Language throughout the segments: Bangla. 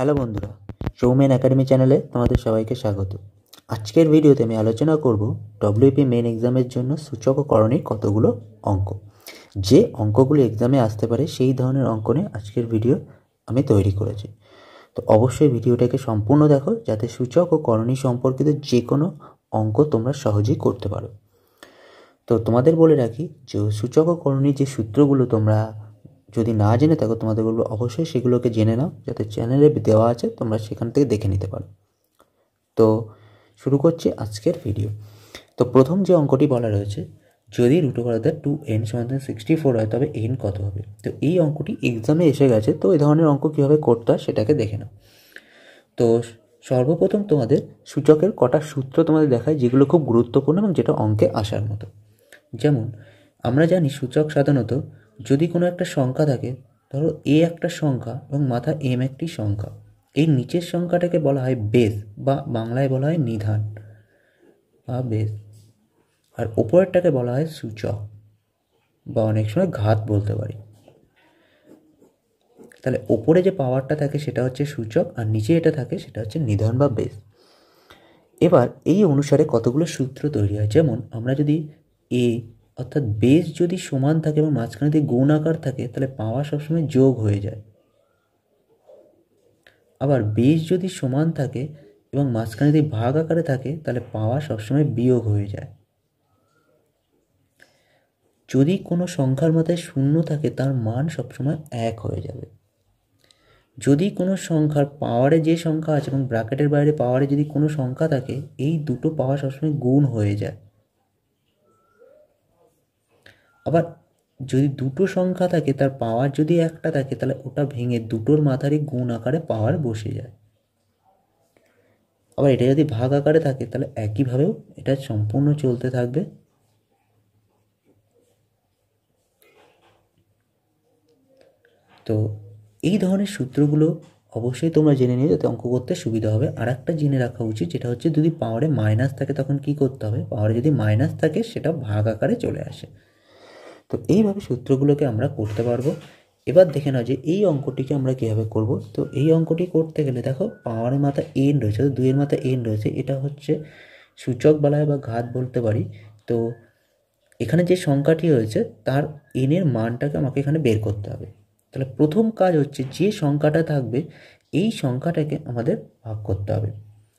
হ্যালো বন্ধুরা সৌমেন একাডেমি চ্যানেলে তোমাদের সবাইকে স্বাগত আজকের ভিডিওতে আমি আলোচনা করব ডব্লিউপি মেন এক্সামের জন্য সূচক ও কতগুলো অঙ্ক যে অঙ্কগুলো এক্সামে আসতে পারে সেই ধরনের অঙ্ক নিয়ে আজকের ভিডিও আমি তৈরি করেছি তো অবশ্যই ভিডিওটাকে সম্পূর্ণ দেখো যাতে সূচক ও করণী সম্পর্কিত যে কোনো অঙ্ক তোমরা সহজেই করতে পারো তো তোমাদের বলে রাখি যে সূচক ও যে সূত্রগুলো তোমরা যদি না জেনে থাকো তোমাদের বলবো অবশ্যই সেগুলোকে জেনে নাও যাতে চ্যানেলে দেওয়া আছে তোমরা সেখান থেকে দেখে নিতে পারো তো শুরু করছি আজকের ভিডিও তো প্রথম যে অঙ্কটি বলা রয়েছে যদি root over the two n সমাধান সিক্সটি ফোর হয় তবে এন কত হবে তো এই অঙ্কটি এক্সামে এসে গেছে তো এই ধরনের অঙ্ক কীভাবে করতে হয় সেটাকে দেখে নাও তো সর্বপ্রথম তোমাদের সূচকের কটা সূত্র তোমাদের দেখায় যেগুলো খুব গুরুত্বপূর্ণ এবং যেটা অঙ্কে আসার মতো যেমন আমরা জানি সূচক সাধারণত যদি কোনো একটা সংখ্যা থাকে ধরো এ একটা সংখ্যা এবং মাথা এম একটি সংখ্যা এই নিচের সংখ্যাটাকে বলা হয় বেস বা বাংলায় বলা হয় নিধান বা বেস আর ওপরেরটাকে বলা হয় সূচক বা অনেক সময় ঘাত বলতে পারি তাহলে ওপরে যে পাওয়ারটা থাকে সেটা হচ্ছে সূচক আর নিচে এটা থাকে সেটা হচ্ছে নিধান বা বেস এবার এই অনুসারে কতগুলো সূত্র তৈরি হয় যেমন আমরা যদি এ অর্থাৎ বেস যদি সমান থাকে বা মাঝখানে যদি গুণ আকার থাকে তাহলে পাওয়া সবসময় যোগ হয়ে যায় আবার বেস যদি সমান থাকে এবং মাঝখানে যদি ভাগ আকারে থাকে তাহলে পাওয়া সবসময় বিয়োগ হয়ে যায় যদি কোনো সংখ্যার মাথায় শূন্য থাকে তার মান সবসময় এক হয়ে যাবে যদি কোনো সংখ্যার পাওয়ারে যে সংখ্যা আছে এবং ব্র্যাকেটের বাইরে পাওয়ারে যদি কোনো সংখ্যা থাকে এই দুটো পাওয়া সবসময় গুণ হয়ে যায় আবার যদি দুটো সংখ্যা থাকে তার পাওয়ার যদি একটা থাকে তাহলে ওটা ভেঙে দুটোর মাথারই গুণ আকারে পাওয়ার বসে যায় আবার এটা যদি ভাগ আকারে থাকে তাহলে একইভাবেও এটা সম্পূর্ণ চলতে থাকবে তো এই ধরনের সূত্রগুলো অবশ্যই তোমরা জেনে নিয়ে যাতে অঙ্ক করতে সুবিধা হবে আর একটা জেনে রাখা উচিত যেটা হচ্ছে যদি পাওয়ারে মাইনাস থাকে তখন কি করতে হবে পাওয়ারে যদি মাইনাস থাকে সেটা ভাগ আকারে চলে আসে তো এইভাবে সূত্রগুলোকে আমরা করতে পারবো এবার দেখে নাও যে এই অঙ্কটিকে আমরা কীভাবে করব তো এই অঙ্কটি করতে গেলে দেখো পাওয়ারের মাথা এন রয়েছে তো দুইয়ের মাথা এন রয়েছে এটা হচ্ছে সূচক বলায় বা ঘাত বলতে পারি তো এখানে যে সংখ্যাটি হয়েছে তার এনের মানটাকে আমাকে এখানে বের করতে হবে তাহলে প্রথম কাজ হচ্ছে যে সংখ্যাটা থাকবে এই সংখ্যাটাকে আমাদের ভাগ করতে হবে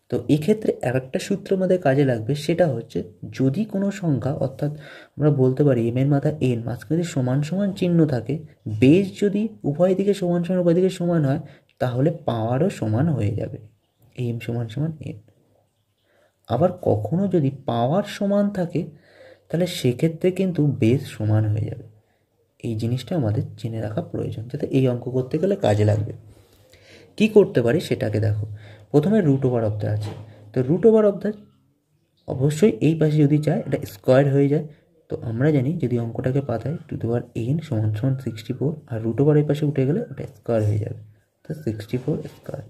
তো এক্ষেত্রে আর একটা সূত্র আমাদের কাজে লাগবে সেটা হচ্ছে যদি কোনো সংখ্যা অর্থাৎ আমরা বলতে পারি এম এর মাথা এন মাঝখানে যদি সমান সমান চিহ্ন থাকে বেস যদি উভয় দিকে সমান সমান উভয় দিকে সমান হয় তাহলে পাওয়ারও সমান হয়ে যাবে এম সমান সমান এন আবার কখনো যদি পাওয়ার সমান থাকে তাহলে সেক্ষেত্রে কিন্তু বেস সমান হয়ে যাবে এই জিনিসটা আমাদের জেনে রাখা প্রয়োজন যাতে এই অঙ্ক করতে গেলে কাজে লাগবে কি করতে পারি সেটাকে দেখো প্রথমে রুট ওভার অফ দ্য আছে তো রুট ওভার অফ দ্য অবশ্যই এই পাশে যদি চায় এটা স্কোয়ার হয়ে যায় তো আমরা জানি যদি অঙ্কটাকে পাতায় টু দি পাওয়ার এন সমান সমান সিক্সটি ফোর আর রুট ওভার এই পাশে উঠে গেলে ওটা স্কোয়ার হয়ে যাবে তো সিক্সটি ফোর স্কোয়ার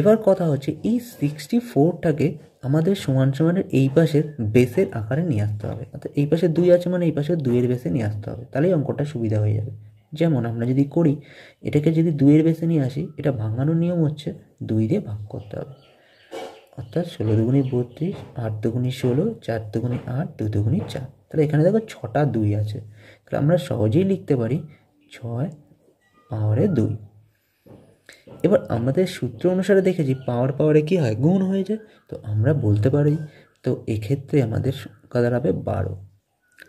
এবার কথা হচ্ছে এই সিক্সটি ফোরটাকে আমাদের সমান সমানের এই পাশের বেসের আকারে নিয়ে আসতে হবে অর্থাৎ এই পাশে দুই আছে মানে এই পাশে দুইয়ের বেসে নিয়ে আসতে হবে তাহলেই অঙ্কটা সুবিধা হয়ে যাবে যেমন আমরা যদি করি এটাকে যদি দুইয়ের বেছে নিয়ে আসি এটা ভাঙানোর নিয়ম হচ্ছে দুই দিয়ে ভাগ করতে হবে অর্থাৎ ষোলো দুগুণি বত্রিশ আট দুগুণি ষোলো চার দুগুণি আট দু দুগুণি চার তাহলে এখানে দেখো ছটা দুই আছে তাহলে আমরা সহজেই লিখতে পারি ছয় পাওয়ারে দুই এবার আমাদের সূত্র অনুসারে দেখেছি পাওয়ার পাওয়ারে কী হয় গুণ হয়ে যায় তো আমরা বলতে পারি তো এক্ষেত্রে আমাদের কাদার হবে বারো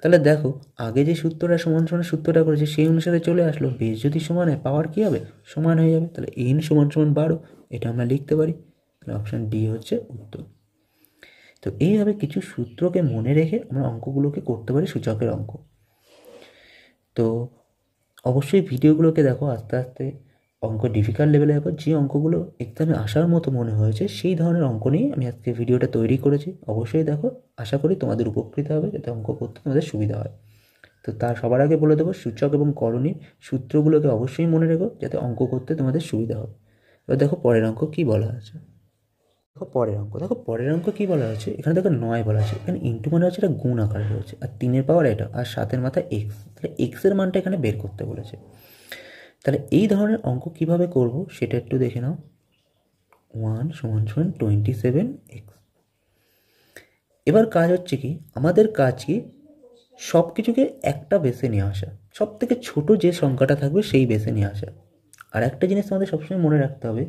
তাহলে দেখো আগে যে সূত্রটা সমান সমান সূত্রটা করেছে সেই অনুসারে চলে আসলো বেশ যদি সমান হয় পাওয়ার কী হবে সমান হয়ে যাবে তাহলে এন সমান সমান বারো এটা আমরা লিখতে পারি তাহলে অপশান ডি হচ্ছে উত্তর তো এইভাবে কিছু সূত্রকে মনে রেখে আমরা অঙ্কগুলোকে করতে পারি সূচকের অঙ্ক তো অবশ্যই ভিডিওগুলোকে দেখো আস্তে আস্তে অঙ্ক ডিফিকাল্ট লেভেলে একবার যে অঙ্কগুলো একদমই আসার মতো মনে হয়েছে সেই ধরনের অঙ্ক নিয়ে আমি আজকে ভিডিওটা তৈরি করেছি অবশ্যই দেখো আশা করি তোমাদের উপকৃত হবে যাতে অঙ্ক করতে তোমাদের সুবিধা হয় তো তার সবার আগে বলে দেবো সূচক এবং করণীর সূত্রগুলোকে অবশ্যই মনে রেখো যাতে অঙ্ক করতে তোমাদের সুবিধা হবে এবার দেখো পরের অঙ্ক কী বলা আছে দেখো পরের অঙ্ক দেখো পরের অঙ্ক কী বলা আছে এখানে দেখো নয় বলা আছে এখানে ইন্টু মানে হচ্ছে এটা গুণ আকারে রয়েছে আর তিনের পাওয়ার এটা আর সাতের মাথা এক্স তাহলে এক্সের মানটা এখানে বের করতে বলেছে তাহলে এই ধরনের অঙ্ক কিভাবে করব সেটা একটু দেখে নাও ওয়ান সমান সমান টোয়েন্টি সেভেন এক্স এবার কাজ হচ্ছে কি আমাদের কাজ কি সব কিছুকে একটা বেসে নিয়ে আসা সব থেকে ছোটো যে সংখ্যাটা থাকবে সেই বেসে নিয়ে আসা আর একটা জিনিস আমাদের সবসময় মনে রাখতে হবে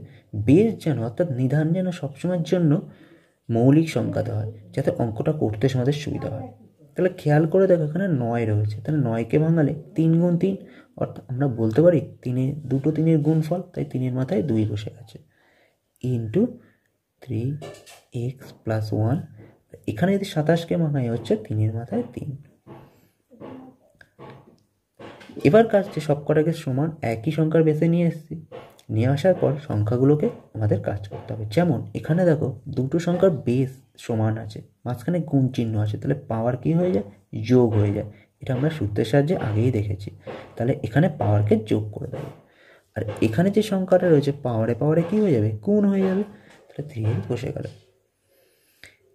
বেস যেন অর্থাৎ নিধান যেন সবসময়ের জন্য মৌলিক সংখ্যাতে হয় যাতে অঙ্কটা করতে আমাদের সুবিধা হয় তাহলে খেয়াল করে দেখো এখানে নয় রয়েছে তাহলে নয়কে ভাঙালে তিন গুণ তিন অর্থাৎ আমরা বলতে পারি তিনে দুটো তিনের গুণফল তাই তিনের মাথায় দুই বসে গেছে into three x plus one এখানে যদি সাতাশকে ভাঙাই হচ্ছে তিনের মাথায় তিন এবার কাজটি সবকটাকে সমান একই সংখ্যার বেছে নিয়ে এসেছি নিয়ে আসার পর সংখ্যাগুলোকে আমাদের কাজ করতে হবে যেমন এখানে দেখো দুটো সংখ্যার বেস সমান আছে মাঝখানে গুণ চিহ্ন আছে তাহলে পাওয়ার কি হয়ে যায় যোগ হয়ে যায় এটা আমরা সূত্রের সাহায্যে আগেই দেখেছি তাহলে এখানে পাওয়ারকে যোগ করে দেবো আর এখানে যে সংখ্যাটা রয়েছে পাওয়ারে পাওয়ারে কি হয়ে যাবে গুণ হয়ে যাবে তাহলে থ্রি বসে গেল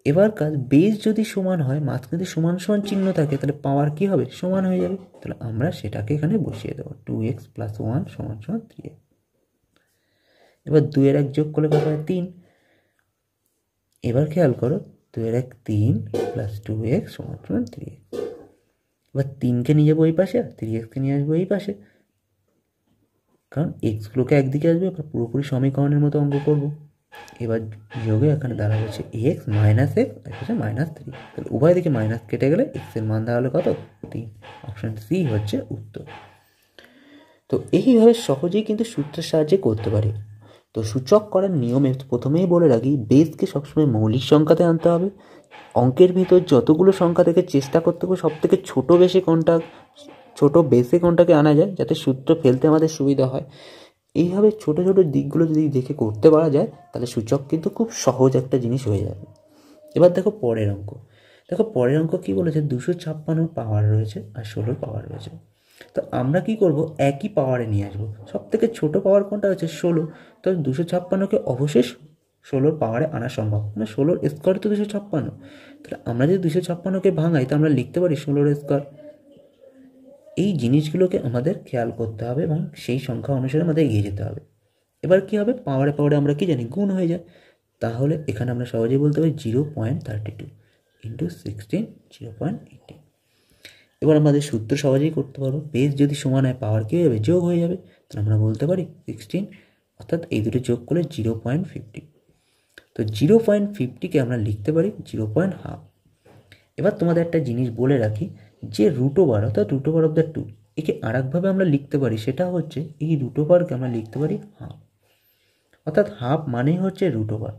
এবার কাজ বেস যদি সমান হয় মাঝখানে যদি সমান সমান চিহ্ন থাকে তাহলে পাওয়ার কি হবে সমান হয়ে যাবে তাহলে আমরা সেটাকে এখানে বসিয়ে দেবো টু এক্স প্লাস ওয়ান সমান সমান থ্রি এক্স এবার দুয়ের এক যোগ করলে পাওয়া যায় তিন এবার খেয়াল করো দুই আর এক তিন প্লাস টু এক্স সমান থ্রি এক্স এবার তিনকে নিয়ে যাবো এই পাশে আর থ্রি এক্সকে নিয়ে আসবো এই পাশে কারণ এক্সগুলোকে একদিকে আসবে এবার পুরোপুরি সমীকরণের মতো অঙ্ক করব এবার যোগে এখানে দাঁড়াবে হচ্ছে এক্স মাইনাস এক্স আর হচ্ছে মাইনাস থ্রি তাহলে উভয় দিকে মাইনাস কেটে গেলে এক্সের মান দাঁড়ালো কত তিন অপশান সি হচ্ছে উত্তর তো এইভাবে সহজেই কিন্তু সূত্রের সাহায্যে করতে পারি তো সূচক করার নিয়মে প্রথমেই বলে রাখি বেসকে সবসময় মৌলিক সংখ্যাতে আনতে হবে অঙ্কের ভিতর যতগুলো সংখ্যা থেকে চেষ্টা করতে হবে সব থেকে ছোটো বেশি কোনটা ছোট বেসে কোনটাকে আনা যায় যাতে সূত্র ফেলতে আমাদের সুবিধা হয় এইভাবে ছোট ছোট দিকগুলো যদি দেখে করতে পারা যায় তাহলে সূচক কিন্তু খুব সহজ একটা জিনিস হয়ে যাবে এবার দেখো পরের অঙ্ক দেখো পরের অঙ্ক কী বলেছে দুশো ছাপ্পান্ন পাওয়ার রয়েছে আর ষোলোর পাওয়ার রয়েছে তো আমরা কি করব একই পাওয়ারে নিয়ে আসবো সব থেকে ছোটো পাওয়ার কোনটা হচ্ছে ষোলো তো দুশো ছাপ্পান্নকে অবশেষ ষোলোর পাওয়ারে আনা সম্ভব মানে ষোলোর স্কোয়ার তো দুশো ছাপ্পান্ন তাহলে আমরা যদি দুশো ছাপ্পান্নকে ভাঙাই তো আমরা লিখতে পারি ষোলোর স্কোয়ার এই জিনিসগুলোকে আমাদের খেয়াল করতে হবে এবং সেই সংখ্যা অনুসারে আমাদের এগিয়ে যেতে হবে এবার কি হবে পাওয়ারে পাওয়ারে আমরা কি জানি গুণ হয়ে যায় তাহলে এখানে আমরা সহজেই বলতে পারি zero point thirty two into sixteen zero point eighteen এবার আমাদের সূত্র সহজেই করতে পারবো বেস যদি সমান হয় পাওয়ার কী হবে যোগ হয়ে যাবে তাহলে আমরা বলতে পারি সিক্সটিন অর্থাৎ এই দুটো যোগ করলে জিরো পয়েন্ট ফিফটি তো জিরো পয়েন্ট ফিফটিকে আমরা লিখতে পারি জিরো পয়েন্ট হাফ এবার তোমাদের একটা জিনিস বলে রাখি যে রুট ওভার অর্থাৎ root over of the two একে আর একভাবে আমরা লিখতে পারি সেটা হচ্ছে এই রুট ওভারকে আমরা লিখতে পারি হাফ অর্থাৎ হাফ মানেই হচ্ছে রুট ওভার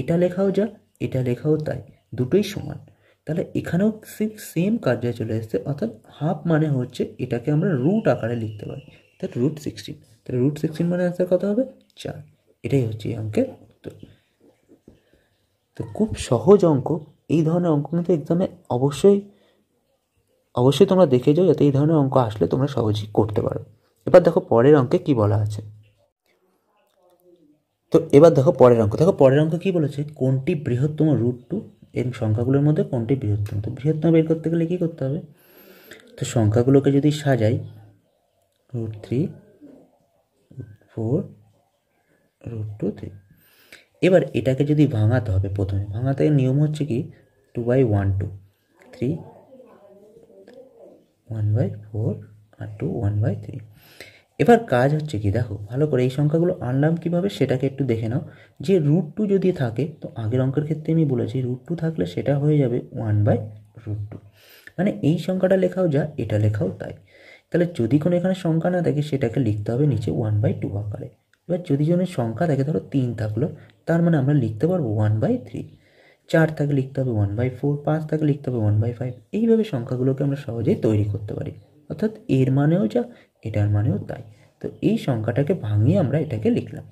এটা লেখাও যা এটা লেখাও তাই দুটোই সমান তাহলে এখানেও সেম সেম কাজটা চলে এসছে অর্থাৎ হাফ মানে হচ্ছে এটাকে আমরা রুট আকারে লিখতে পারি তাহলে রুট সিক্সটিন তাহলে রুট সিক্সটিন মানে অ্যান্সার কত হবে চার এটাই হচ্ছে এই অঙ্কের উত্তর তো খুব সহজ অঙ্ক এই ধরনের অঙ্ক কিন্তু এক্সামে অবশ্যই অবশ্যই তোমরা দেখে যাও যাতে এই ধরনের অঙ্ক আসলে তোমরা সহজেই করতে পারো এবার দেখো পরের অঙ্কে কি বলা আছে তো এবার দেখো পরের অঙ্ক দেখো পরের অঙ্ক কি বলেছে কোনটি বৃহত্তম রুট টু এর সংখ্যাগুলোর মধ্যে কোনটি বৃহত্তম তো বৃহত্তম বের করতে গেলে কী করতে হবে তো সংখ্যাগুলোকে যদি সাজাই root three four root two three এবার এটাকে যদি ভাঙাতে হবে প্রথমে ভাঙাতে নিয়ম হচ্ছে কি two by one two three one by four আর টু ওয়ান বাই থ্রি এবার কাজ হচ্ছে কি দেখো ভালো করে এই সংখ্যাগুলো আনলাম কিভাবে সেটাকে একটু দেখে নাও যে রুট টু যদি থাকে তো আগের অঙ্কের ক্ষেত্রে আমি বলেছি রুট টু থাকলে সেটা হয়ে যাবে ওয়ান বাই রুট টু মানে এই সংখ্যাটা লেখাও যা এটা লেখাও তাই তাহলে যদি কোনো এখানে সংখ্যা না থাকে সেটাকে লিখতে হবে নিচে ওয়ান বাই টু আকারে এবার যদি জনের সংখ্যা থাকে ধরো তিন থাকলো তার মানে আমরা লিখতে পারবো ওয়ান বাই থ্রি চার থাকে লিখতে হবে ওয়ান বাই ফোর পাঁচ থাকে লিখতে হবে ওয়ান বাই ফাইভ এইভাবে সংখ্যাগুলোকে আমরা সহজেই তৈরি করতে পারি অর্থাৎ এর মানেও যা এটার মানেও তাই তো এই সংখ্যাটাকে ভাঙিয়ে আমরা এটাকে লিখলাম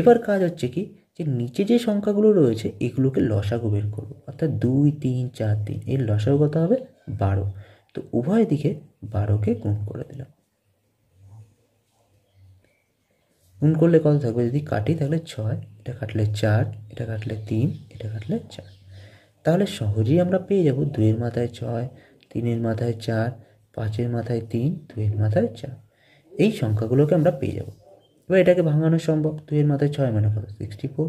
এবার কাজ হচ্ছে কি যে নিচে যে সংখ্যাগুলো রয়েছে এগুলোকে লসাগু বের করবো অর্থাৎ দুই তিন চার তিন এর লসাগু কত হবে বারো তো উভয় দিকে বারোকে গুণ করে দিলাম গুণ করলে কত থাকবে যদি কাটি তাহলে ছয় এটা কাটলে চার এটা কাটলে তিন এটা কাটলে চার তাহলে সহজেই আমরা পেয়ে যাব দুইয়ের মাথায় ছয় তিনের মাথায় চার পাঁচের মাথায় তিন দুইয়ের মাথায় চার এই সংখ্যাগুলোকে আমরা পেয়ে যাব এবার এটাকে ভাঙানো সম্ভব দুইয়ের মাথায় ছয় মানে কত সিক্সটি ফোর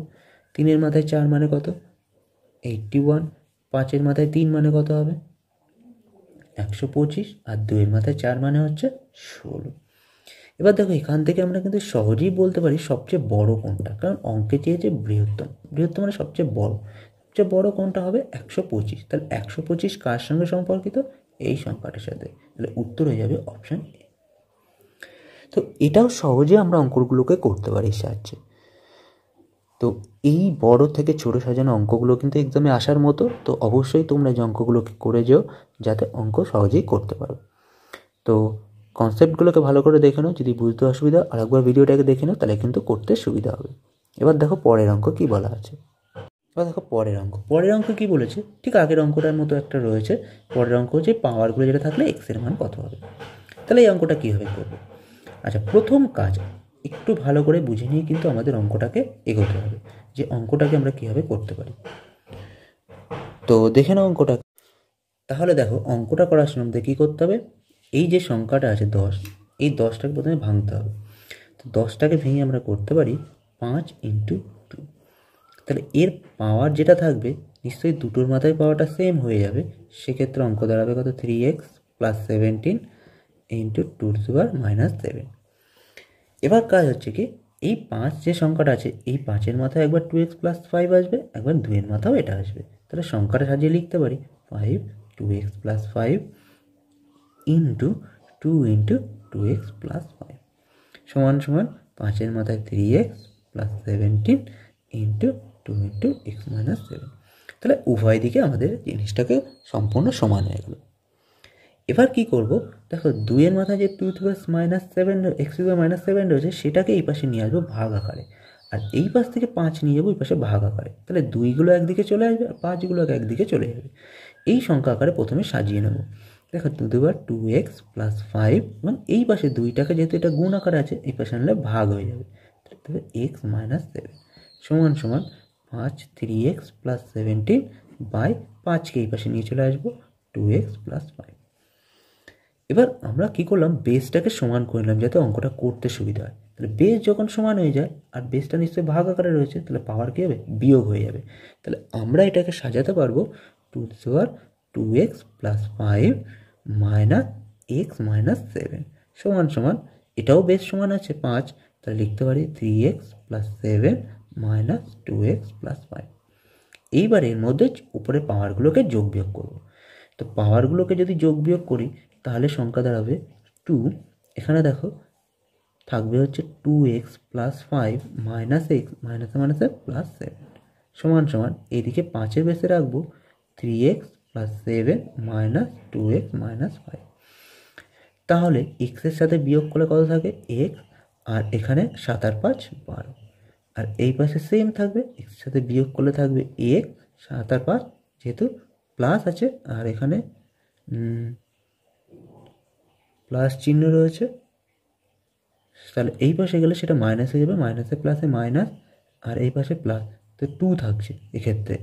তিনের মাথায় চার মানে কত এইটটি ওয়ান পাঁচের মাথায় তিন মানে কত হবে একশো পঁচিশ আর দুইয়ের মাথায় চার মানে হচ্ছে ষোলো এবার দেখো এখান থেকে আমরা কিন্তু সহজেই বলতে পারি সবচেয়ে বড় কোনটা কারণ অঙ্কে চেয়েছে বৃহত্তম বৃহত্তম মানে সবচেয়ে বড় সবচেয়ে বড় কোনটা হবে একশো পঁচিশ তাহলে একশো পঁচিশ কার সঙ্গে সম্পর্কিত এই সংখ্যাটার সাথে তাহলে উত্তর হয়ে যাবে অপশান এ তো এটাও সহজে আমরা অঙ্কগুলোকে করতে পারি সাহায্যে তো এই বড় থেকে ছোট সাজানো অঙ্কগুলো কিন্তু একদমই আসার মতো তো অবশ্যই তোমরা যে অঙ্কগুলোকে করে যেও যাতে অঙ্ক সহজেই করতে পারো তো কনসেপ্টগুলোকে ভালো করে দেখে নাও যদি বুঝতে অসুবিধা আরেকবার ভিডিওটাকে দেখে নাও তাহলে কিন্তু করতে সুবিধা হবে এবার দেখো পরের অঙ্ক কি বলা আছে এবার দেখো পরের অঙ্ক পরের অঙ্ক কি বলেছে ঠিক আগের অঙ্কটার মতো একটা রয়েছে পরের অঙ্ক যে পাওয়ারগুলো যেটা থাকলে এক্সের মান কত হবে তাহলে এই অঙ্কটা কীভাবে করবো আচ্ছা প্রথম কাজ একটু ভালো করে বুঝে নিয়ে কিন্তু আমাদের অঙ্কটাকে এগোতে হবে যে অঙ্কটাকে আমরা কীভাবে করতে পারি তো দেখে নাও অঙ্কটা তাহলে দেখো অঙ্কটা করার সময় আমাদের কী করতে হবে এই যে সংখ্যাটা আছে দশ এই দশটাকে প্রথমে ভাঙতে হবে তো দশটাকে ভেঙে আমরা করতে পারি পাঁচ ইন্টু তাহলে এর পাওয়ার যেটা থাকবে নিশ্চয়ই দুটোর মাথায় পাওয়ারটা সেম হয়ে যাবে সেক্ষেত্রে অঙ্ক দাঁড়াবে কত three x plus seventeen into two super minus seven এবার কাজ হচ্ছে কি এই পাঁচ যে সংখ্যাটা আছে এই পাঁচের মাথায় একবার টু এক্স প্লাস ফাইভ আসবে একবার দুয়ের মাথাও এটা আসবে তাহলে সংখ্যাটা সাজিয়ে লিখতে পারি five two x plus five into two into two x plus five সমান সমান পাঁচের মাথায় three x plus seventeen into two into x minus seven তাহলে উভয় দিকে আমাদের জিনিসটাকে সম্পূর্ণ সমান হয়ে গেল এবার কি করব দেখো দুইয়ের মাথায় যে two three minus seven x two minus seven রয়েছে সেটাকে এই পাশে নিয়ে আসবো ভাগ আকারে আর এই পাশ থেকে পাঁচ নিয়ে যাবো এই পাশে ভাগ আকারে তাহলে দুইগুলো একদিকে চলে আসবে আর পাঁচগুলো একদিকে চলে যাবে এই সংখ্যা আকারে প্রথমে সাজিয়ে নেব দেখো টু দুবার টু এক্স প্লাস ফাইভ এবং এই পাশে দুইটাকে যেহেতু এটা গুণ আকারে আছে এই পাশে আনলে ভাগ হয়ে যাবে এক্স মাইনাস সেভেন সমান সমান পাঁচ three x plus seventeen by পাঁচকে এই পাশে নিয়ে চলে আসবো টু এক্স প্লাস ফাইভ এবার আমরা কি করলাম বেসটাকে সমান করে নিলাম যাতে অঙ্কটা করতে সুবিধা হয় তাহলে বেস যখন সমান হয়ে যায় আর বেসটা নিশ্চয়ই ভাগ আকারে রয়েছে তাহলে পাওয়ার কী হবে বিয়োগ হয়ে যাবে তাহলে আমরা এটাকে সাজাতে পারবো two power two x plus five minus x minus seven সমান সমান এটাও বেশ সমান আছে পাঁচ তাহলে লিখতে পারি three x plus seven minus two x plus five এইবার এর মধ্যে উপরে পাওয়ারগুলোকে যোগ বিয়োগ করবো তো পাওয়ারগুলোকে যদি যোগ বিয়োগ করি তাহলে সংখ্যা দাঁড়াবে টু এখানে দেখো থাকবে হচ্ছে two x plus five minus x মাইনাসে মাইনাসে প্লাস সেভেন সমান সমান এদিকে পাঁচের বেসে রাখবো three x plus seven minus two x minus five তাহলে এক্সের সাথে বিয়োগ করলে কত থাকে এক্স আর এখানে সাত আর পাঁচ বারো আর এই পাশে সেম থাকবে এক্সের সাথে বিয়োগ করলে থাকবে এ সাত আর পাঁচ যেহেতু প্লাস আছে আর এখানে প্লাস চিহ্ন রয়েছে তাহলে এই পাশে গেলে সেটা মাইনাস হয়ে যাবে মাইনাসে প্লাসে মাইনাস আর এই পাশে প্লাস তো টু থাকছে এক্ষেত্রে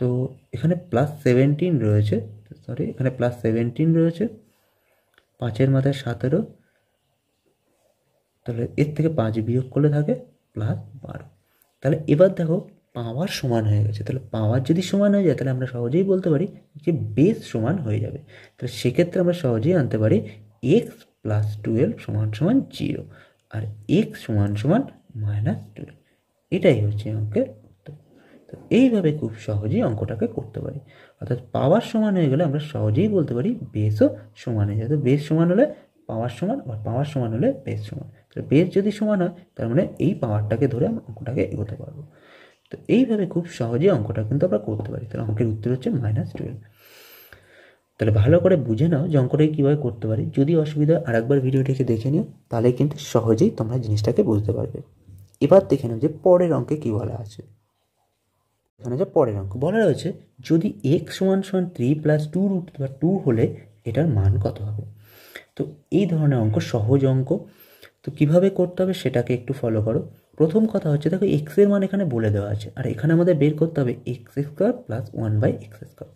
তো এখানে প্লাস সেভেন্টিন রয়েছে সরি এখানে প্লাস সেভেন্টিন রয়েছে পাঁচের মাথায় সতেরো তাহলে এর থেকে পাঁচ বিয়োগ করলে থাকে প্লাস বারো তাহলে এবার দেখো পাওয়ার সমান হয়ে গেছে তাহলে পাওয়ার যদি সমান হয়ে যায় তাহলে আমরা সহজেই বলতে পারি যে বেস সমান হয়ে যাবে তাহলে সেক্ষেত্রে আমরা সহজেই আনতে পারি এক্স প্লাস টুয়েলভ সমান সমান জিরো আর এক্স সমান সমান মাইনাস টুয়েলভ এটাই হচ্ছে অঙ্কের উত্তর তো এইভাবে খুব সহজেই অঙ্কটাকে করতে পারি অর্থাৎ পাওয়ার সমান হয়ে গেলে আমরা সহজেই বলতে পারি বেসও সমান হয়ে যায় তো বেস সমান হলে পাওয়ার সমান আর পাওয়ার সমান হলে বেস সমান তাহলে বেস যদি সমান হয় তার মানে এই পাওয়ারটাকে ধরে আমরা অঙ্কটাকে এগোতে পারবো তো এইভাবে খুব সহজে অঙ্কটা কিন্তু আমরা করতে পারি তাহলে অঙ্কের উত্তর হচ্ছে মাইনাস টুয়েলভ তাহলে ভালো করে বুঝে নাও যে অঙ্কটাকে কীভাবে করতে পারি যদি অসুবিধা আর একবার ভিডিওটিকে দেখে নিও তাহলে কিন্তু সহজেই তোমরা জিনিসটাকে বুঝতে পারবে এবার দেখে নাও যে পরের অঙ্কে কী বলা আছে এখানে যে পরের অঙ্ক বলা রয়েছে যদি এক্স সমান সমান থ্রি প্লাস টু রুট বা টু হলে এটার মান কত হবে তো এই ধরনের অঙ্ক সহজ অঙ্ক তো কিভাবে করতে হবে সেটাকে একটু ফলো করো প্রথম কথা হচ্ছে দেখো এক্স এর মান এখানে বলে দেওয়া আছে আর এখানে আমাদের বের করতে হবে x square plus one by x square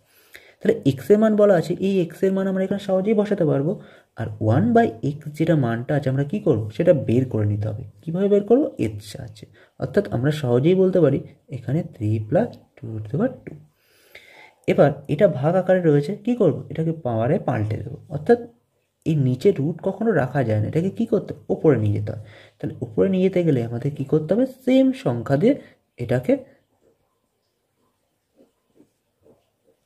তাহলে এক্স এর মান বলা আছে এই এক্স এর মান আমরা এখানে সহজেই বসাতে পারবো আর ওয়ান বাই এক্স যেটা মানটা আছে আমরা কি করব সেটা বের করে নিতে হবে কীভাবে বের করবো এর সাহায্যে অর্থাৎ আমরা সহজেই বলতে পারি এখানে three plus two two two এবার এটা ভাগ আকারে রয়েছে কি করব এটাকে পাওয়ারে পাল্টে দেবো অর্থাৎ এই নিচে রুট কখনো রাখা যায় না এটাকে কী করতে উপরে নিয়ে যেতে হয় তাহলে উপরে নিয়ে যেতে গেলে আমাদের কী করতে হবে সেম সংখ্যা দিয়ে এটাকে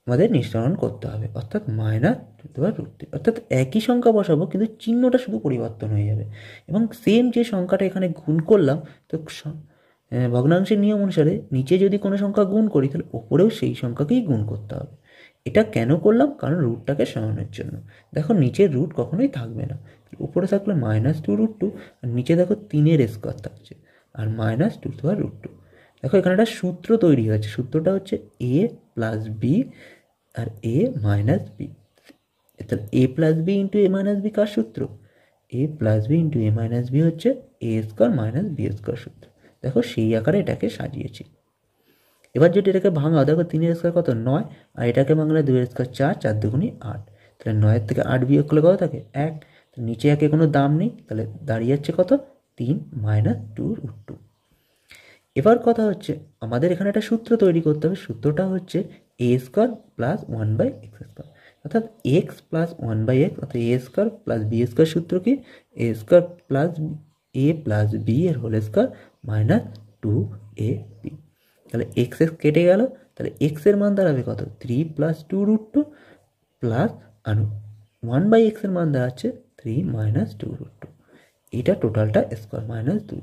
আমাদের নিঃসরণ করতে হবে অর্থাৎ মাইনাস বা রুট অর্থাৎ একই সংখ্যা বসাবো কিন্তু চিহ্নটা শুধু পরিবর্তন হয়ে যাবে এবং সেম যে সংখ্যাটা এখানে গুণ করলাম তো ভগ্নাংশের নিয়ম অনুসারে নিচে যদি কোনো সংখ্যা গুণ করি তাহলে ওপরেও সেই সংখ্যাকেই গুণ করতে হবে এটা কেন করলাম কারণ রুটটাকে সামানোর জন্য দেখো নিচের রুট কখনোই থাকবে না উপরে থাকলে মাইনাস টু রুট টু আর নিচে দেখো তিনের স্কোয়ার থাকছে আর মাইনাস টু টু আর রুট টু দেখো এখানে একটা সূত্র তৈরি হয়েছে সূত্রটা হচ্ছে এ প্লাস বি আর এ মাইনাস বি তাহলে a plus b into a minus b কার সূত্র a plus b into a minus b হচ্ছে a square minus b square সূত্র দেখো সেই আকারে এটাকে সাজিয়েছি এবার যদি এটাকে ভাঙা দেখো তিনের স্কোয়ার কত নয় আর এটাকে ভাঙলে দুইয়ের স্কোয়ার চার চার দুগুণি আট তাহলে নয়ের থেকে আট বিয়োগ করলে কত থাকে এক নিচে একে কোনো দাম নেই তাহলে দাঁড়িয়ে যাচ্ছে কত তিন মাইনাস টু রুট টু এবার কথা হচ্ছে আমাদের এখানে একটা সূত্র তৈরি করতে হবে সূত্রটা হচ্ছে a square plus one by x square অর্থাৎ x plus one by x অর্থাৎ a square plus b square সূত্র কি a square plus a plus b এর whole square minus two a b তাহলে এক্স এক্স কেটে গেল তাহলে এক্সের মান দাঁড়াবে কত three plus two root two plus আনু ওয়ান বাই এক্সের মান দাঁড়াচ্ছে three minus two root two এটা টোটালটা স্কোয়ার মাইনাস দুই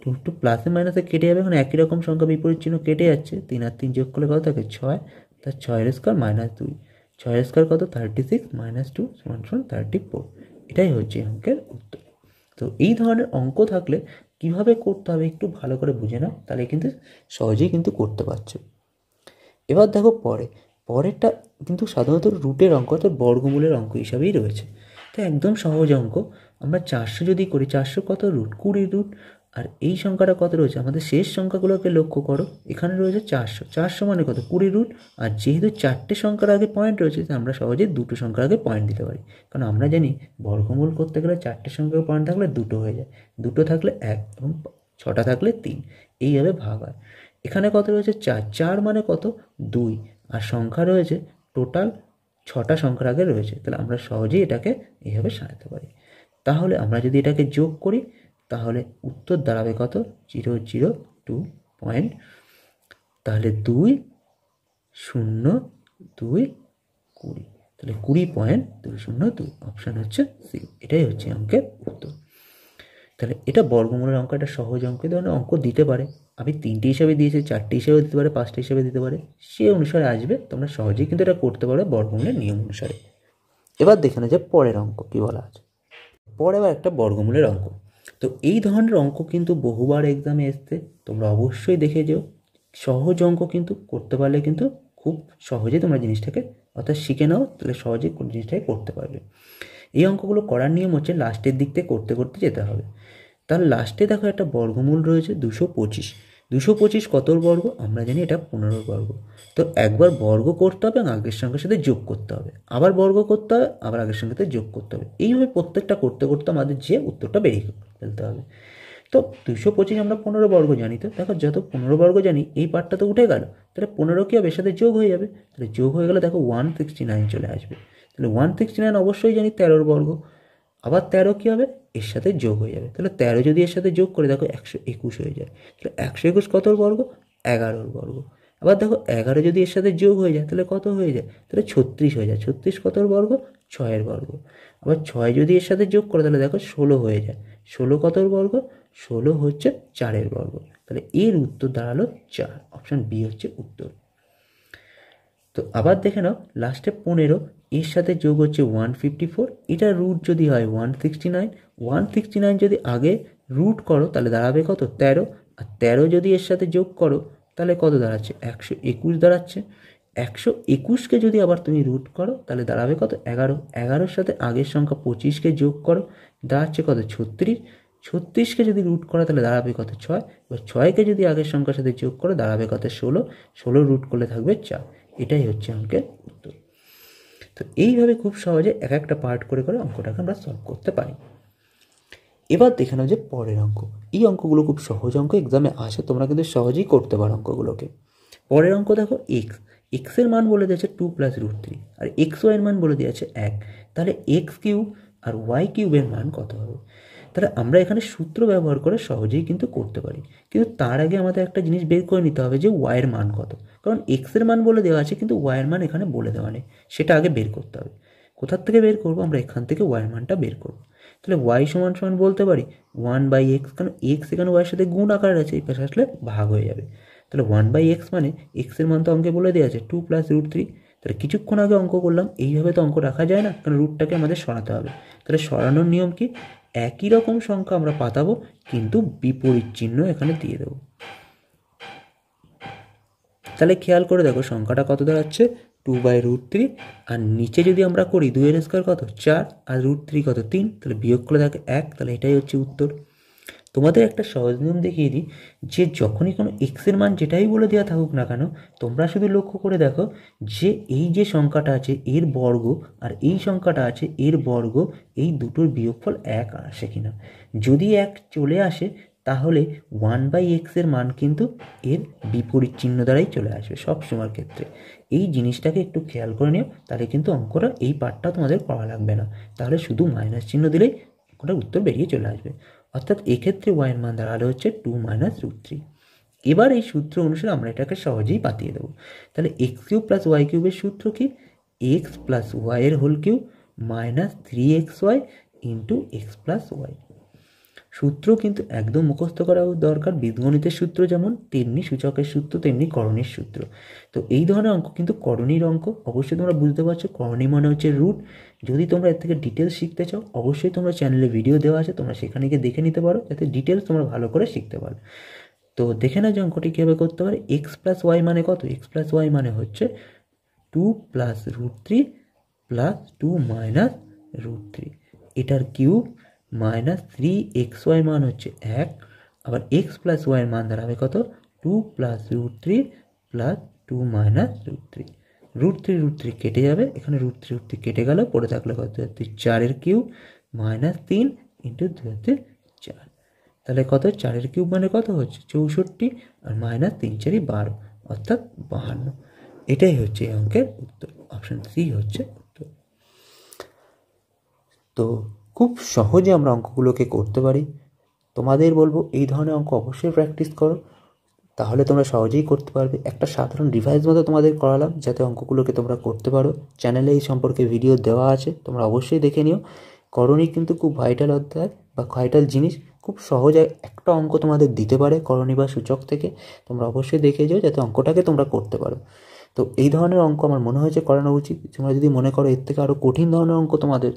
টু টু প্লাসে মাইনাসে কেটে যাবে এখন মানে একই রকম সংখ্যা বিপরীত চিহ্ন কেটে যাচ্ছে তিন আর তিন যোগ করলে কত থাকে ছয় তার ছয়ের স্কোয়ার মাইনাস দুই ছয়ের স্কোয়ার কত থার্টি সিক্স মাইনাস টু সমান সমান থার্টি ফোর এটাই হচ্ছে অঙ্কের উত্তর তো এই ধরনের অঙ্ক থাকলে কিভাবে করতে হবে একটু ভালো করে বুঝে নাও তাহলে কিন্তু সহজেই কিন্তু করতে পারছো এবার দেখো পরে পরেরটা কিন্তু সাধারণত রুটের অঙ্ক অর্থাৎ বর্গমূলের অঙ্ক হিসাবেই রয়েছে তো একদম সহজ অঙ্ক আমরা চারশো যদি করি চারশো কত রুট কুড়ি রুট আর এই সংখ্যাটা কত রয়েছে আমাদের শেষ সংখ্যাগুলোকে লক্ষ্য করো এখানে রয়েছে চারশো চারশো মানে কত কুড়ি রুট আর যেহেতু চারটে সংখ্যার আগে পয়েন্ট রয়েছে আমরা সহজে দুটো সংখ্যার আগে পয়েন্ট দিতে পারি কারণ আমরা জানি বর্গমূল করতে গেলে চারটে সংখ্যার পয়েন্ট থাকলে দুটো হয়ে যায় দুটো থাকলে এক এবং ছটা থাকলে তিন এইভাবে ভাগ হয় এখানে কত রয়েছে চার চার মানে কত দুই আর সংখ্যা রয়েছে টোটাল ছটা সংখ্যার আগে রয়েছে তাহলে আমরা সহজেই এটাকে এইভাবে সাজাতে পারি তাহলে আমরা যদি এটাকে যোগ করি তাহলে উত্তর দাঁড়াবে কত জিরো জিরো টু পয়েন্ট তাহলে দুই শূন্য দুই কুড়ি তাহলে কুড়ি পয়েন্ট দুই শূন্য দুই অপশান হচ্ছে সি এটাই হচ্ছে অঙ্কের উত্তর তাহলে এটা বর্গমূলের অঙ্ক এটা সহজ অঙ্ক ধরনের অঙ্ক দিতে পারে আমি তিনটে হিসাবে দিয়েছি চারটি হিসাবে দিতে পারে পাঁচটা হিসাবে দিতে পারে সে অনুসারে আসবে তোমরা সহজেই কিন্তু এটা করতে পারো বর্গমূলের নিয়ম অনুসারে এবার দেখে নেওয়া যায় পরের অঙ্ক কী বলা আছে পরে আবার একটা বর্গমূলের অঙ্ক তো এই ধরনের অঙ্ক কিন্তু বহুবার এক্সামে এসতে তোমরা অবশ্যই দেখে যেও সহজ অঙ্ক কিন্তু করতে পারলে কিন্তু খুব সহজে তোমরা জিনিসটাকে অর্থাৎ শিখে নাও তাহলে সহজে জিনিসটাকে করতে পারবে এই অঙ্কগুলো করার নিয়ম হচ্ছে লাস্টের দিক থেকে করতে করতে যেতে হবে তার লাস্টে দেখো একটা বর্গমূল রয়েছে দুশো পঁচিশ দুশো পঁচিশ কতর বর্গ আমরা জানি এটা পনেরো বর্গ তো একবার বর্গ করতে হবে আগের সংখ্যার সাথে যোগ করতে হবে আবার বর্গ করতে হবে আবার আগের সংখ্যাতে যোগ করতে হবে এইভাবে প্রত্যেকটা করতে করতে আমাদের যে উত্তরটা বেরিয়ে ফেলতে হবে তো দুশো পঁচিশ আমরা পনেরো বর্গ জানি তো দেখো যত পনেরো বর্গ জানি এই পার্টটা তো উঠে গেল তাহলে পনেরো কী হবে এর সাথে যোগ হয়ে যাবে তাহলে যোগ হয়ে গেলে দেখো ওয়ান সিক্সটি নাইন চলে আসবে তাহলে ওয়ান সিক্সটি নাইন অবশ্যই জানি তেরোর বর্গ আবার তেরো কী হবে এর সাথে যোগ হয়ে যাবে তাহলে তেরো যদি এর সাথে যোগ করে দেখো একশো একুশ হয়ে যায় তাহলে একশো একুশ কতর বর্গ এগারোর বর্গ আবার দেখো এগারো যদি এর সাথে যোগ হয়ে যায় তাহলে কত হয়ে যায় তাহলে ছত্রিশ হয়ে যায় ছত্রিশ কতর বর্গ ছয়ের বর্গ আবার ছয় যদি এর সাথে যোগ করে তাহলে দেখো ষোলো হয়ে যায় ষোলো কতর বর্গ ষোলো হচ্ছে চারের বর্গ তাহলে এর উত্তর দাঁড়ালো চার অপশান বি হচ্ছে উত্তর তো আবার দেখে নাও লাস্টে পনেরো এর সাথে যোগ হচ্ছে ওয়ান ফিফটি ফোর এটা রুট যদি হয় one sixty nine one sixty nine যদি আগে রুট করো তাহলে দাঁড়াবে কত তেরো আর তেরো যদি এর সাথে যোগ করো তাহলে কত দাঁড়াচ্ছে একশো একুশ দাঁড়াচ্ছে একশো একুশকে যদি আবার তুমি রুট করো তাহলে দাঁড়াবে কত এগারো এগারোর সাথে আগের সংখ্যা পঁচিশকে যোগ করো দাঁড়াচ্ছে কত ছত্রিশ ছত্রিশকে যদি রুট করো তাহলে দাঁড়াবে কত ছয় এবার ছয়কে যদি আগের সংখ্যার সাথে যোগ করো দাঁড়াবে কত ষোলো ষোলো রুট করলে থাকবে চার এটাই হচ্ছে অঙ্কের উত্তর তো এইভাবে খুব সহজে এক একটা পার্ট করে করে অঙ্কটাকে আমরা সলভ করতে পারি এবার দেখে নাও যে পরের অঙ্ক এই অঙ্কগুলো খুব সহজ অঙ্ক এক্সামে আসে তোমরা কিন্তু সহজেই করতে পারো অঙ্কগুলোকে পরের অঙ্ক দেখো এক্স এক্সের মান বলে দিয়েছে টু প্লাস রুট থ্রি আর এক্স ওয়াইয়ের মান বলে দিয়েছে এক তাহলে এক্স কিউব আর ওয়াই কিউবের মান কত হবে তাহলে আমরা এখানে সূত্র ব্যবহার করে সহজেই কিন্তু করতে পারি কিন্তু তার আগে আমাদের একটা জিনিস বের করে নিতে হবে যে ওয়াইয়ের মান কত কারণ এক্সের মান বলে দেওয়া আছে কিন্তু ওয়াইয়ের মান এখানে বলে দেওয়া নেই সেটা আগে বের করতে হবে কোথার থেকে বের করবো আমরা এখান থেকে ওয়াইয়ের মানটা বের করবো তাহলে ওয়াই সমান সমান বলতে পারি ওয়ান বাই এক্স কারণ এক্স এখানে ওয়াইয়ের সাথে গুণ আকার আছে এই পাশে আসলে ভাগ হয়ে যাবে তাহলে ওয়ান বাই এক্স মানে এক্সের মান তো অঙ্কে বলে দেওয়া আছে টু প্লাস রুট থ্রি তাহলে কিছুক্ষণ আগে অঙ্ক করলাম এইভাবে তো অঙ্ক রাখা যায় না কারণ রুটটাকে আমাদের সরাতে হবে তাহলে সরানোর নিয়ম কি একই রকম সংখ্যা আমরা পাতাবো কিন্তু বিপরীত চিহ্ন এখানে দিয়ে দেবো তাহলে খেয়াল করে দেখো সংখ্যাটা কত দাঁড়াচ্ছে টু বাই রুট থ্রি আর নিচে যদি আমরা করি দুই দুইয়ের স্কোয়ার কত চার আর রুট থ্রি কত তিন তাহলে বিয়োগ করে থাকে এক তাহলে এটাই হচ্ছে উত্তর তোমাদের একটা সহজ নিয়ম দেখিয়ে দিই যে যখনই কোনো এক্সের মান যেটাই বলে দেওয়া থাকুক না কেন তোমরা শুধু লক্ষ্য করে দেখো যে এই যে সংখ্যাটা আছে এর বর্গ আর এই সংখ্যাটা আছে এর বর্গ এই দুটোর বিয়োগফল এক আসে কিনা যদি এক চলে আসে তাহলে ওয়ান বাই এক্সের মান কিন্তু এর বিপরীত চিহ্ন দ্বারাই চলে আসবে সব সময়ের ক্ষেত্রে এই জিনিসটাকে একটু খেয়াল করে নিও তাহলে কিন্তু অঙ্কটা এই পার্টটা তোমাদের করা লাগবে না তাহলে শুধু মাইনাস চিহ্ন দিলেই অঙ্কটার উত্তর বেরিয়ে চলে আসবে অর্থাৎ এক্ষেত্রে ওয়াইয়ের মান দাঁড়ালো হচ্ছে টু মাইনাস রুট থ্রি এবার এই সূত্র অনুসারে আমরা এটাকে সহজেই পাতিয়ে দেবো তাহলে এক্স কিউব প্লাস ওয়াই কিউবের সূত্র কি এক্স প্লাস ওয়াইয়ের whole cube minus three x y into x plus y সূত্র কিন্তু একদম মুখস্থ করা দরকার বীজগণিতের সূত্র যেমন তেমনি সূচকের সূত্র তেমনি করণীর সূত্র তো এই ধরনের অঙ্ক কিন্তু করণীর অঙ্ক অবশ্যই তোমরা বুঝতে পারছো করণী মানে হচ্ছে রুট যদি তোমরা এর থেকে ডিটেলস শিখতে চাও অবশ্যই তোমরা চ্যানেলে ভিডিও দেওয়া আছে তোমরা সেখানে গিয়ে দেখে নিতে পারো যাতে ডিটেলস তোমরা ভালো করে শিখতে পারো তো দেখে না যে অঙ্কটি কীভাবে করতে পারে এক্স প্লাস ওয়াই মানে কত এক্স প্লাস ওয়াই মানে হচ্ছে two plus root three plus two minus root three এটার cube minus three x y মান হচ্ছে এক আবার এক্স প্লাস ওয়াইয়ের মান দাঁড়াবে কত two plus root three plus two minus root three root three root three কেটে যাবে এখানে রুট থ্রি রুট থ্রি কেটে গেল পড়ে থাকলে কত দুই চারের কিউব মাইনাস তিন ইন্টু দুই চার তাহলে কত চারের কিউব মানে কত হচ্ছে চৌষট্টি আর মাইনাস তিন চারি বারো অর্থাৎ বাহান্ন এটাই হচ্ছে এই অঙ্কের উত্তর অপশান সি হচ্ছে উত্তর তো খুব সহজে আমরা অঙ্কগুলোকে করতে পারি তোমাদের বলবো এই ধরনের অঙ্ক অবশ্যই প্র্যাকটিস করো তাহলে তোমরা সহজেই করতে পারবে একটা সাধারণ রিভাইজ মতো তোমাদের করালাম যাতে অঙ্কগুলোকে তোমরা করতে পারো চ্যানেলে এই সম্পর্কে ভিডিও দেওয়া আছে তোমরা অবশ্যই দেখে নিও করণিক কিন্তু খুব ভাইটাল অধ্যায় বা ভাইটাল জিনিস খুব সহজে একটা অঙ্ক তোমাদের দিতে পারে করণী বা সূচক থেকে তোমরা অবশ্যই দেখে যাও যাতে অঙ্কটাকে তোমরা করতে পারো তো এই ধরনের অঙ্ক আমার মনে হয়েছে করানো উচিত তোমরা যদি মনে করো এর থেকে আরও কঠিন ধরনের অঙ্ক তোমাদের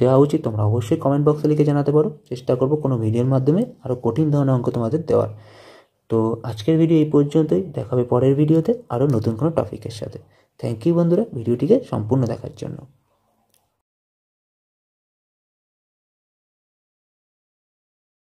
দেওয়া উচিত তোমরা অবশ্যই কমেন্ট বক্সে লিখে জানাতে পারো চেষ্টা করবো কোনো ভিডিওর মাধ্যমে আরও কঠিন ধরনের অঙ্ক তোমাদের দেওয়ার তো আজকের ভিডিও এই পর্যন্তই দেখাবে পরের ভিডিওতে আরও নতুন কোনো টপিকের সাথে থ্যাংক ইউ বন্ধুরা ভিডিওটিকে সম্পূর্ণ দেখার জন্য